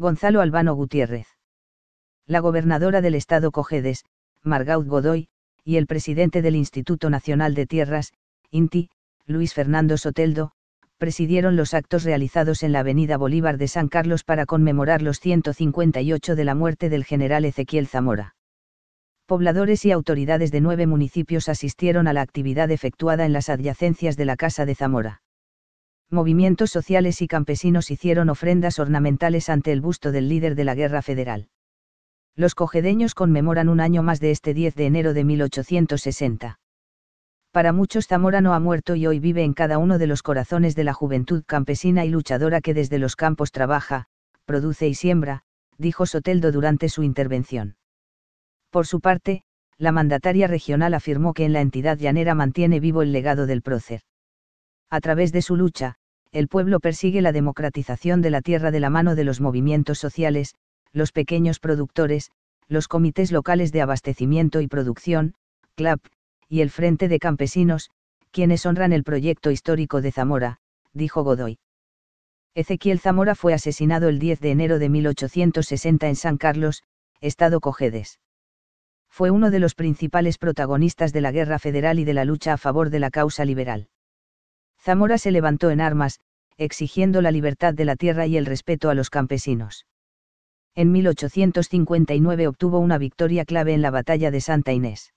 Gonzalo Albano Gutiérrez. La gobernadora del estado Cojedes, Margaud Godoy, y el presidente del Instituto Nacional de Tierras, INTI, Luis Fernando Soteldo, presidieron los actos realizados en la avenida Bolívar de San Carlos para conmemorar los 158 de la muerte del general Ezequiel Zamora. Pobladores y autoridades de nueve municipios asistieron a la actividad efectuada en las adyacencias de la Casa de Zamora movimientos sociales y campesinos hicieron ofrendas ornamentales ante el busto del líder de la guerra federal. Los cojedeños conmemoran un año más de este 10 de enero de 1860. Para muchos Zamora no ha muerto y hoy vive en cada uno de los corazones de la juventud campesina y luchadora que desde los campos trabaja, produce y siembra, dijo Soteldo durante su intervención. Por su parte, la mandataria regional afirmó que en la entidad llanera mantiene vivo el legado del prócer. A través de su lucha, el pueblo persigue la democratización de la tierra de la mano de los movimientos sociales, los pequeños productores, los comités locales de abastecimiento y producción, CLAP, y el Frente de Campesinos, quienes honran el proyecto histórico de Zamora, dijo Godoy. Ezequiel Zamora fue asesinado el 10 de enero de 1860 en San Carlos, Estado Cojedes. Fue uno de los principales protagonistas de la Guerra Federal y de la lucha a favor de la causa liberal. Zamora se levantó en armas, exigiendo la libertad de la tierra y el respeto a los campesinos. En 1859 obtuvo una victoria clave en la batalla de Santa Inés.